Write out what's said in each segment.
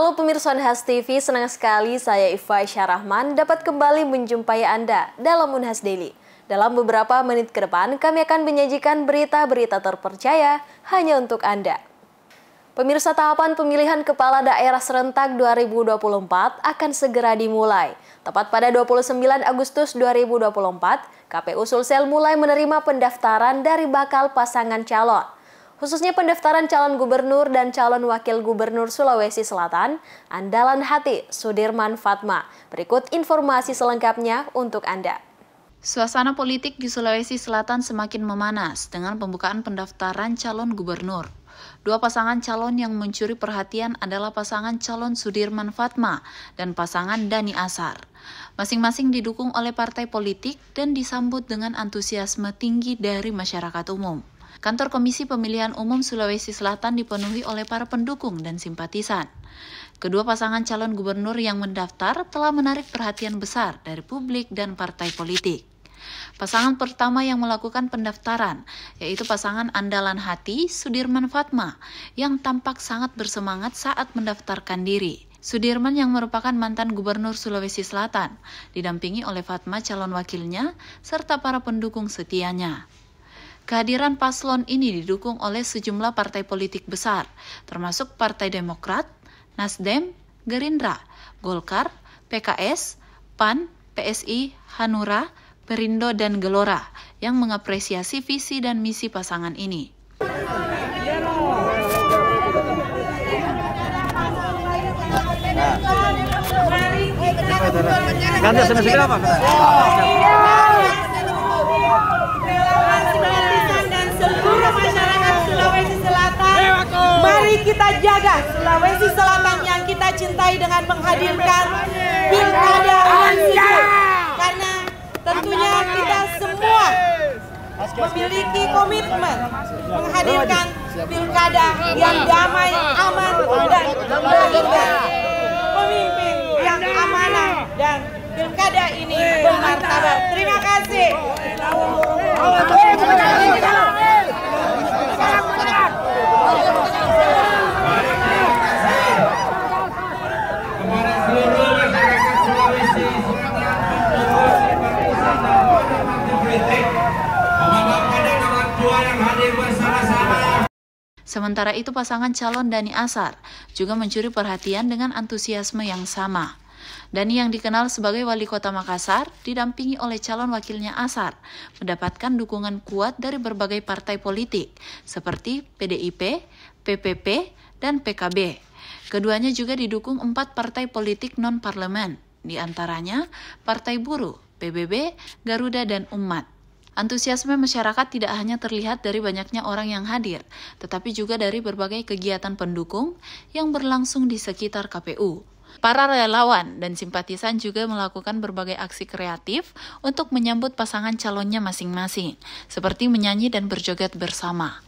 Halo pemirsa Unhas TV, senang sekali saya Iva Syarahman dapat kembali menjumpai Anda dalam Unhas Daily. Dalam beberapa menit ke depan, kami akan menyajikan berita-berita terpercaya hanya untuk Anda. Pemirsa tahapan pemilihan kepala daerah serentak 2024 akan segera dimulai. Tepat pada 29 Agustus 2024, KPU Sulsel mulai menerima pendaftaran dari bakal pasangan calon khususnya pendaftaran calon gubernur dan calon wakil gubernur Sulawesi Selatan, andalan hati Sudirman Fatma. Berikut informasi selengkapnya untuk Anda. Suasana politik di Sulawesi Selatan semakin memanas dengan pembukaan pendaftaran calon gubernur. Dua pasangan calon yang mencuri perhatian adalah pasangan calon Sudirman Fatma dan pasangan Dani Asar. Masing-masing didukung oleh partai politik dan disambut dengan antusiasme tinggi dari masyarakat umum. Kantor Komisi Pemilihan Umum Sulawesi Selatan dipenuhi oleh para pendukung dan simpatisan. Kedua pasangan calon gubernur yang mendaftar telah menarik perhatian besar dari publik dan partai politik. Pasangan pertama yang melakukan pendaftaran yaitu pasangan andalan hati Sudirman Fatma yang tampak sangat bersemangat saat mendaftarkan diri. Sudirman yang merupakan mantan gubernur Sulawesi Selatan didampingi oleh Fatma calon wakilnya serta para pendukung setianya. Kehadiran paslon ini didukung oleh sejumlah partai politik besar, termasuk Partai Demokrat, Nasdem, Gerindra, Golkar, PKS, PAN, PSI, Hanura, Perindo, dan Gelora yang mengapresiasi visi dan misi pasangan ini. apa? kita jaga Sulawesi Selatan yang kita cintai dengan menghadirkan pilkada arsip. Karena tentunya kita semua memiliki komitmen menghadirkan pilkada yang damai, aman, dan melahirkan pemimpin yang amanah dan pilkada ini bermartabat. Terima kasih. Sementara itu pasangan calon Dani Asar juga mencuri perhatian dengan antusiasme yang sama. Dani yang dikenal sebagai wali kota Makassar didampingi oleh calon wakilnya Asar mendapatkan dukungan kuat dari berbagai partai politik seperti PDIP, PPP, dan PKB. Keduanya juga didukung empat partai politik non-parlemen, diantaranya Partai Buruh, PBB, Garuda, dan Umat. Antusiasme masyarakat tidak hanya terlihat dari banyaknya orang yang hadir, tetapi juga dari berbagai kegiatan pendukung yang berlangsung di sekitar KPU. Para relawan dan simpatisan juga melakukan berbagai aksi kreatif untuk menyambut pasangan calonnya masing-masing, seperti menyanyi dan berjoget bersama.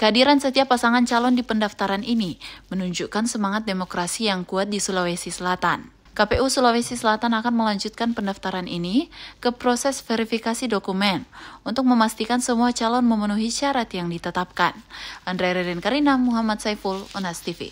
Kehadiran setiap pasangan calon di pendaftaran ini menunjukkan semangat demokrasi yang kuat di Sulawesi Selatan. KPU Sulawesi Selatan akan melanjutkan pendaftaran ini ke proses verifikasi dokumen untuk memastikan semua calon memenuhi syarat yang ditetapkan. Andre Reden Karina, Muhammad Saiful, Unas TV.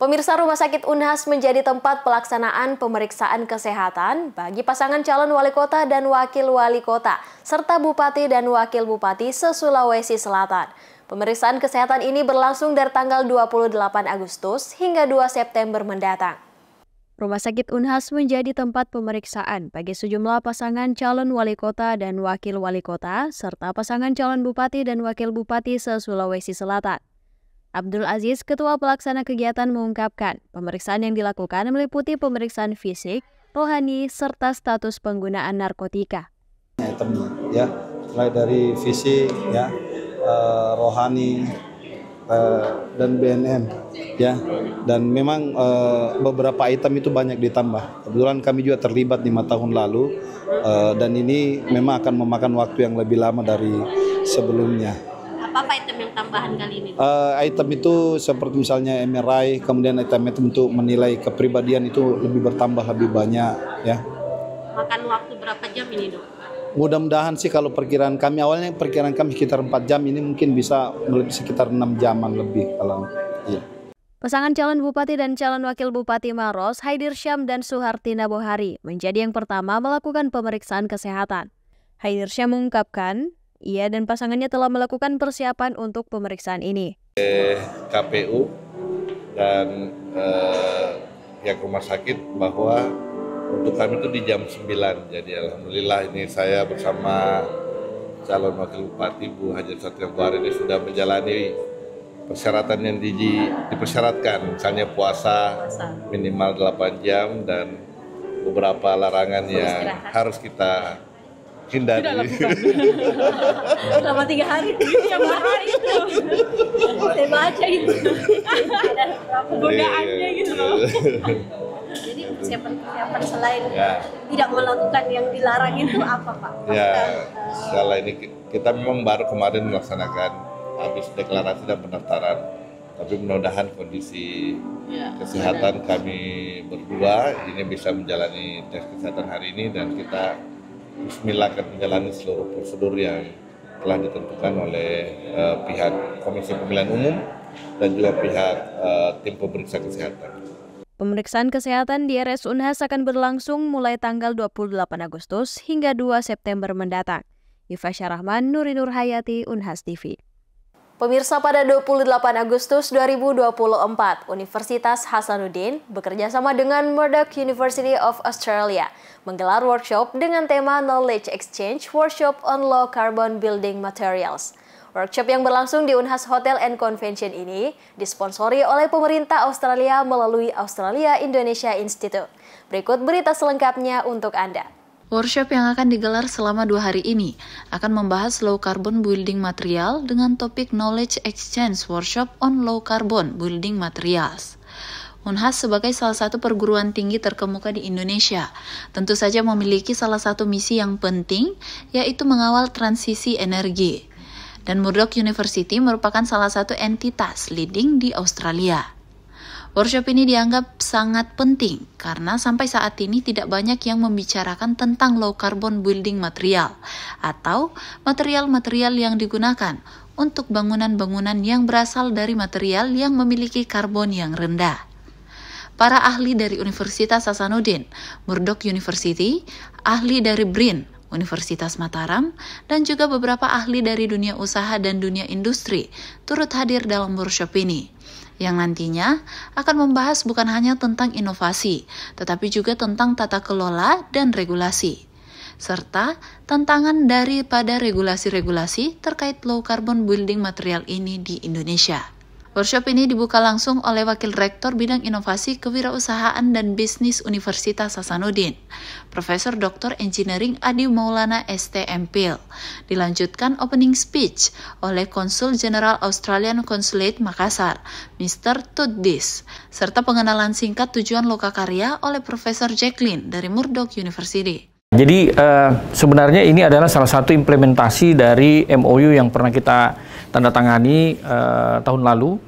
Pemirsa Rumah Sakit Unhas menjadi tempat pelaksanaan pemeriksaan kesehatan bagi pasangan calon wali kota dan wakil wali kota, serta bupati dan wakil bupati se-Sulawesi Selatan. Pemeriksaan kesehatan ini berlangsung dari tanggal 28 Agustus hingga 2 September mendatang. Rumah Sakit Unhas menjadi tempat pemeriksaan bagi sejumlah pasangan calon wali kota dan wakil wali kota, serta pasangan calon bupati dan wakil bupati se-Sulawesi Selatan. Abdul Aziz, Ketua Pelaksana Kegiatan mengungkapkan, pemeriksaan yang dilakukan meliputi pemeriksaan fisik, rohani, serta status penggunaan narkotika. ya, mulai dari fisik, ya, eh, rohani, Eh, dan BNN ya dan memang uh, beberapa item itu banyak ditambah kebetulan kami juga terlibat lima tahun lalu uh, dan ini memang akan memakan waktu yang lebih lama dari sebelumnya apa item yang tambahan kali ini uh, item itu seperti misalnya MRI kemudian item itu untuk menilai kepribadian itu lebih bertambah lebih banyak ya makan waktu berapa jam ini dok mudah-mudahan sih kalau perkiraan kami awalnya perkiraan kami sekitar 4 jam ini mungkin bisa lebih sekitar 6 jaman lebih kalau iya. Pasangan calon bupati dan calon wakil bupati Maros, Haidir Syam dan Suhartina Bohari, menjadi yang pertama melakukan pemeriksaan kesehatan. Haidir Syam mengungkapkan, ia dan pasangannya telah melakukan persiapan untuk pemeriksaan ini. Eh, KPU dan eh, yang rumah sakit bahwa untuk kami itu di jam 9 jadi alhamdulillah ini saya bersama calon wakil bupati Bu Hajar Satria Buhari ini sudah menjalani persyaratan yang di, dipersyaratkan misalnya puasa, puasa minimal 8 jam dan beberapa larangan harus yang istirahat. harus kita hindari selama tiga hari tiap hari itu saya baca itu ada iya, iya. godaannya gitu loh iya persiapan-persiapan selain ya. tidak melakukan yang dilarang itu apa Pak? ya, uh, setelah ini kita memang baru kemarin melaksanakan habis deklarasi dan pendaftaran. Tapi mudah-mudahan kondisi ya, kesehatan ya. kami berdua ini bisa menjalani tes kesehatan hari ini dan kita Bismillah akan menjalani seluruh prosedur yang telah ditentukan oleh uh, pihak Komisi Pemilihan Umum dan juga pihak uh, tim pemeriksa kesehatan. Pemeriksaan kesehatan di RS Unhas akan berlangsung mulai tanggal 28 Agustus hingga 2 September mendatang. Iva Syarahman, Nuri Nurhayati, Unhas TV. Pemirsa pada 28 Agustus 2024, Universitas Hasanuddin bekerjasama dengan Murdoch University of Australia menggelar workshop dengan tema Knowledge Exchange Workshop on Low Carbon Building Materials. Workshop yang berlangsung di Unhas Hotel and Convention ini disponsori oleh pemerintah Australia melalui Australia Indonesia Institute. Berikut berita selengkapnya untuk Anda. Workshop yang akan digelar selama dua hari ini akan membahas low carbon building material dengan topik knowledge exchange workshop on low carbon building materials. Unhas sebagai salah satu perguruan tinggi terkemuka di Indonesia, tentu saja memiliki salah satu misi yang penting, yaitu mengawal transisi energi dan Murdoch University merupakan salah satu entitas leading di Australia. Workshop ini dianggap sangat penting karena sampai saat ini tidak banyak yang membicarakan tentang low carbon building material atau material-material yang digunakan untuk bangunan-bangunan yang berasal dari material yang memiliki karbon yang rendah para ahli dari Universitas Hasanuddin, Murdoch University, ahli dari BRIN, Universitas Mataram, dan juga beberapa ahli dari dunia usaha dan dunia industri turut hadir dalam workshop ini yang nantinya akan membahas bukan hanya tentang inovasi, tetapi juga tentang tata kelola dan regulasi, serta tantangan daripada regulasi-regulasi terkait low carbon building material ini di Indonesia. Workshop ini dibuka langsung oleh Wakil Rektor Bidang Inovasi Kewirausahaan dan Bisnis Universitas Hasanuddin, Profesor Dr. Engineering Adi Maulana STMPIL. Dilanjutkan opening speech oleh Konsul Jenderal Australian Consulate Makassar, Mr. Tuddis, serta pengenalan singkat tujuan loka karya oleh Profesor Jacqueline dari Murdoch University. Jadi uh, sebenarnya ini adalah salah satu implementasi dari MOU yang pernah kita tanda tangani uh, eh, tahun lalu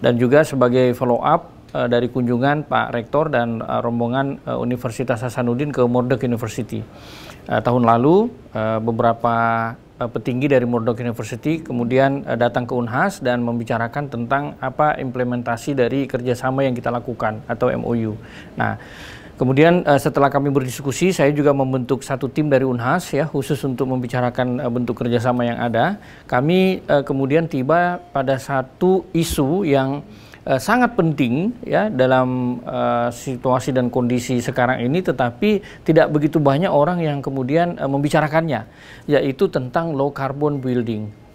dan juga sebagai follow up uh, dari kunjungan Pak Rektor dan uh, rombongan uh, Universitas Hasanuddin ke Murdoch University. Uh, tahun lalu uh, beberapa petinggi dari Murdoch University kemudian datang ke Unhas dan membicarakan tentang apa implementasi dari kerjasama yang kita lakukan atau MOU. Nah, Kemudian uh, setelah kami berdiskusi, saya juga membentuk satu tim dari Unhas ya khusus untuk membicarakan uh, bentuk kerjasama yang ada. Kami uh, kemudian tiba pada satu isu yang uh, sangat penting ya dalam uh, situasi dan kondisi sekarang ini, tetapi tidak begitu banyak orang yang kemudian uh, membicarakannya, yaitu tentang low carbon building.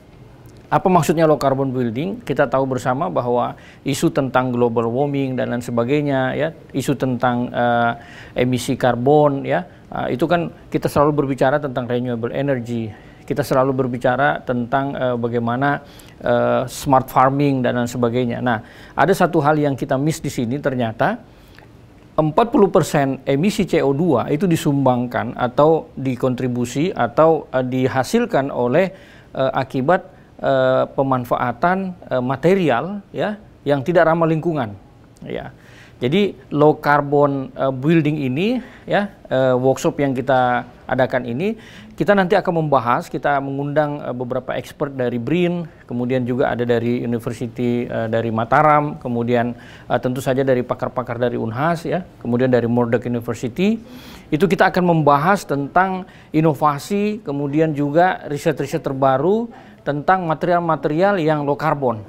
Apa maksudnya low carbon building? Kita tahu bersama bahwa isu tentang global warming dan lain sebagainya, ya, isu tentang uh, emisi karbon, ya, uh, itu kan kita selalu berbicara tentang renewable energy. Kita selalu berbicara tentang uh, bagaimana uh, smart farming dan lain sebagainya. Nah, ada satu hal yang kita miss di sini ternyata 40% emisi CO2 itu disumbangkan atau dikontribusi atau uh, dihasilkan oleh uh, akibat Eh, pemanfaatan uh, material ya yang tidak ramah lingkungan ya. Jadi low carbon uh, building ini ya uh, workshop yang kita adakan ini kita nanti akan membahas kita mengundang uh, beberapa expert dari BRIN, kemudian juga ada dari University uh, dari Mataram, kemudian uh, tentu saja dari pakar-pakar dari Unhas ya, kemudian dari Murdoch University. Itu kita akan membahas tentang inovasi, kemudian juga riset-riset terbaru tentang material-material yang low carbon.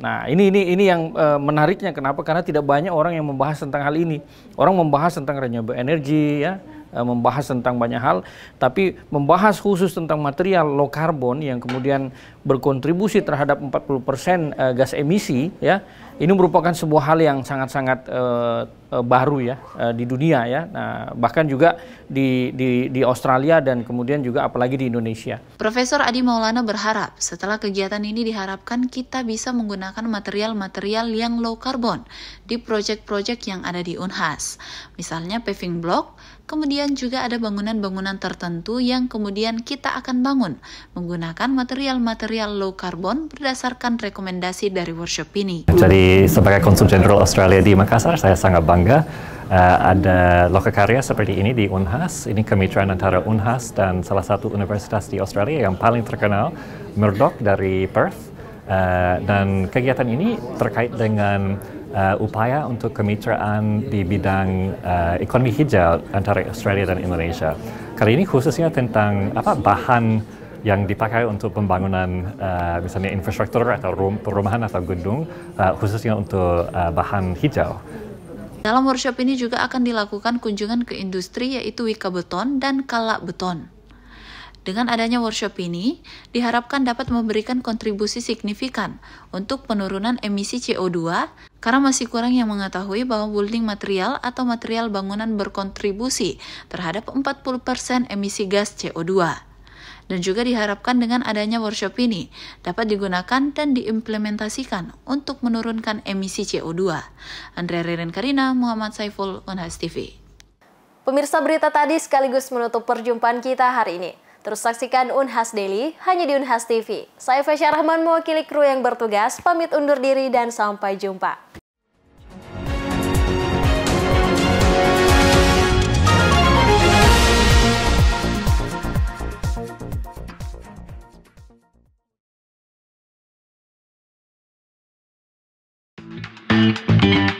Nah, ini ini ini yang e, menariknya kenapa? Karena tidak banyak orang yang membahas tentang hal ini. Orang membahas tentang renewable energy ya, Eh, membahas tentang banyak hal, tapi membahas khusus tentang material low carbon yang kemudian berkontribusi terhadap 40% eh, gas emisi ya. Ini merupakan sebuah hal yang sangat-sangat uh, baru ya uh, di dunia ya. Nah, bahkan juga di, di di Australia dan kemudian juga apalagi di Indonesia. Profesor Adi Maulana berharap setelah kegiatan ini diharapkan kita bisa menggunakan material-material yang low carbon di proyek-proyek yang ada di Unhas. Misalnya paving block Kemudian juga ada bangunan-bangunan tertentu yang kemudian kita akan bangun menggunakan material-material low carbon berdasarkan rekomendasi dari workshop ini. Jadi sebagai konsul general Australia di Makassar, saya sangat bangga uh, ada loka karya seperti ini di Unhas. Ini kemitraan antara Unhas dan salah satu universitas di Australia yang paling terkenal, Murdoch dari Perth. Uh, dan kegiatan ini terkait dengan uh, upaya untuk kemitraan di bidang uh, ekonomi hijau antara Australia dan Indonesia. Kali ini khususnya tentang apa bahan yang dipakai untuk pembangunan uh, misalnya infrastruktur atau rum perumahan atau gedung uh, khususnya untuk uh, bahan hijau. Dalam workshop ini juga akan dilakukan kunjungan ke industri yaitu Wika Beton dan Kalak Beton. Dengan adanya workshop ini, diharapkan dapat memberikan kontribusi signifikan untuk penurunan emisi CO2 karena masih kurang yang mengetahui bahwa building material atau material bangunan berkontribusi terhadap 40% emisi gas CO2 dan juga diharapkan dengan adanya workshop ini dapat digunakan dan diimplementasikan untuk menurunkan emisi CO2. Andrea Ririn Karina, Muhammad Saiful, Unhas TV. Pemirsa berita tadi sekaligus menutup perjumpaan kita hari ini. Terus saksikan Unhas Daily hanya di Unhas TV. Saya Fasya Rahman mewakili kru yang bertugas, pamit undur diri dan sampai jumpa. Thank you.